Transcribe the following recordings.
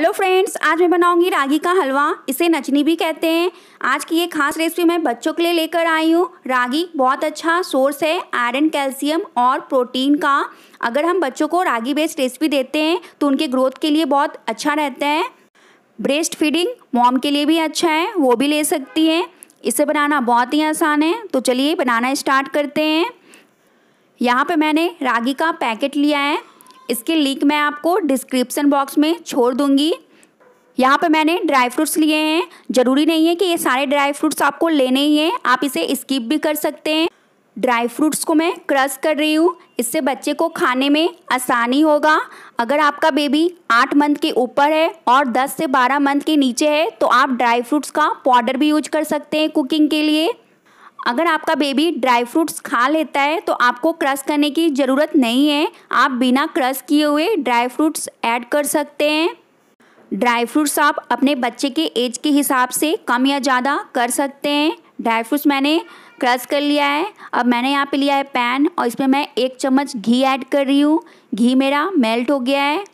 hello friends आज मैं बनाऊंगी रागी का हलवा इसे नचनी भी कहते हैं आज की ये खास रेसिपी मैं बच्चों के लिए लेकर आई हूँ रागी बहुत अच्छा सोर्स है आयरन कैल्शियम और प्रोटीन का अगर हम बच्चों को रागी बेस्ड रेसिपी देते हैं तो उनके ग्रोथ के लिए बहुत अच्छा रहता है ब्रेस्ट फीडिंग मॉम के लिए भी अच्छा है वो भी ले सकती हैं इसे बनाना बहुत ही आसान है तो चलिए बनाना स्टार्ट करते हैं यहाँ पर मैंने रागी का पैकेट लिया है इसकी लिंक मैं आपको डिस्क्रिप्सन बॉक्स में छोड़ दूँगी यहाँ पे मैंने ड्राई फ्रूट्स लिए हैं ज़रूरी नहीं है कि ये सारे ड्राई फ्रूट्स आपको लेने ही हैं आप इसे स्किप भी कर सकते हैं ड्राई फ्रूट्स को मैं क्रश कर रही हूँ इससे बच्चे को खाने में आसानी होगा अगर आपका बेबी आठ मंथ के ऊपर है और दस से बारह मंथ के नीचे है तो आप ड्राई फ्रूट्स का पाउडर भी यूज कर सकते हैं कुकिंग के लिए अगर आपका बेबी ड्राई फ्रूट्स खा लेता है तो आपको क्रश करने की ज़रूरत नहीं है आप बिना क्रश किए हुए ड्राई फ्रूट्स ऐड कर सकते हैं ड्राई फ्रूट्स आप अपने बच्चे के एज के हिसाब से कम या ज़्यादा कर सकते हैं ड्राई फ्रूट्स मैंने क्रश कर लिया है अब मैंने यहाँ पे लिया है पैन और इसमें मैं एक चम्मच घी ऐड कर रही हूँ घी मेरा मेल्ट हो गया है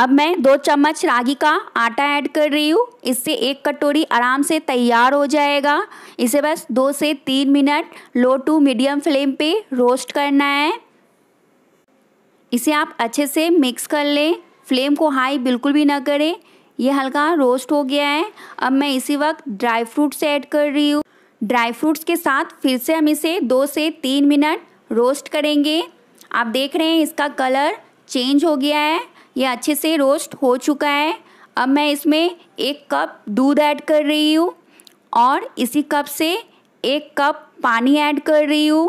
अब मैं दो चम्मच रागी का आटा ऐड कर रही हूँ इससे एक कटोरी आराम से तैयार हो जाएगा इसे बस दो से तीन minute low to medium flame पे रोस्ट करना है इसे आप अच्छे से मिक्स कर लें फ्लेम को हाई बिल्कुल भी ना करें यह हल्का रोस्ट हो गया है अब मैं इसी वक्त ड्राई फ्रूट्स ऐड कर रही हूँ ड्राई फ्रूट्स के साथ फिर से हम इसे दो से तीन मिनट रोस्ट करेंगे आप देख रहे हैं इसका कलर चेंज हो गया है ये अच्छे से रोस्ट हो चुका है अब मैं इसमें एक कप दूध ऐड कर रही हूँ और इसी कप से एक कप पानी ऐड कर रही हूँ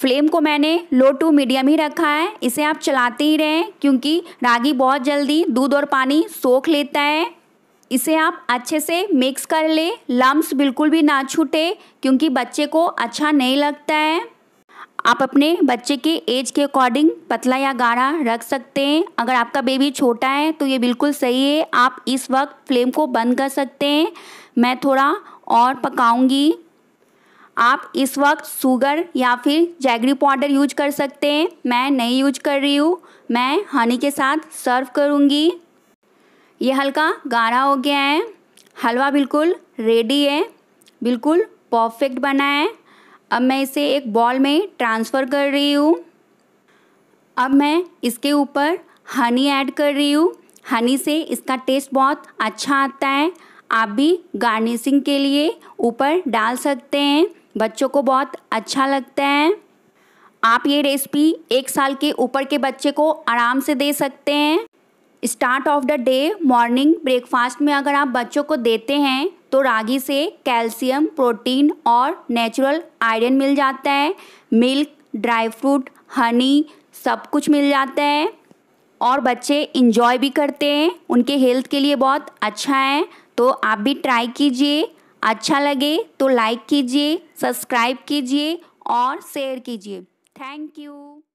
फ्लेम को मैंने लो टू मीडियम ही रखा है इसे आप चलाते ही रहें क्योंकि रागी बहुत जल्दी दूध और पानी सोख लेता है इसे आप अच्छे से मिक्स कर लें लम्स बिल्कुल भी ना छूटे क्योंकि बच्चे को अच्छा नहीं लगता है आप अपने बच्चे के एज के अकॉर्डिंग पतला या गाढ़ा रख सकते हैं अगर आपका बेबी छोटा है तो ये बिल्कुल सही है आप इस वक्त फ्लेम को बंद कर सकते हैं मैं थोड़ा और पकाऊंगी आप इस वक्त शुगर या फिर जैगरी पाउडर यूज कर सकते हैं मैं नहीं यूज कर रही हूँ मैं हनी के साथ सर्व करूँगी ये हल्का गाढ़ा हो गया है हलवा बिल्कुल रेडी है बिल्कुल परफेक्ट बना है अब मैं इसे एक बॉल में ट्रांसफ़र कर रही हूँ अब मैं इसके ऊपर हनी ऐड कर रही हूँ हनी से इसका टेस्ट बहुत अच्छा आता है आप भी गार्निशिंग के लिए ऊपर डाल सकते हैं बच्चों को बहुत अच्छा लगता है आप ये रेसिपी एक साल के ऊपर के बच्चे को आराम से दे सकते हैं start off the day morning breakfast में अगर आप बच्चों को देते हैं तो रागी से कैल्शियम प्रोटीन और नेचुरल आयरन मिल जाता है मिल्क ड्राई फ्रूट हनी सब कुछ मिल जाता है और बच्चे इंजॉय भी करते हैं उनके हेल्थ के लिए बहुत अच्छा है तो आप भी ट्राई कीजिए अच्छा लगे तो लाइक कीजिए सब्सक्राइब कीजिए और शेयर कीजिए थैंक यू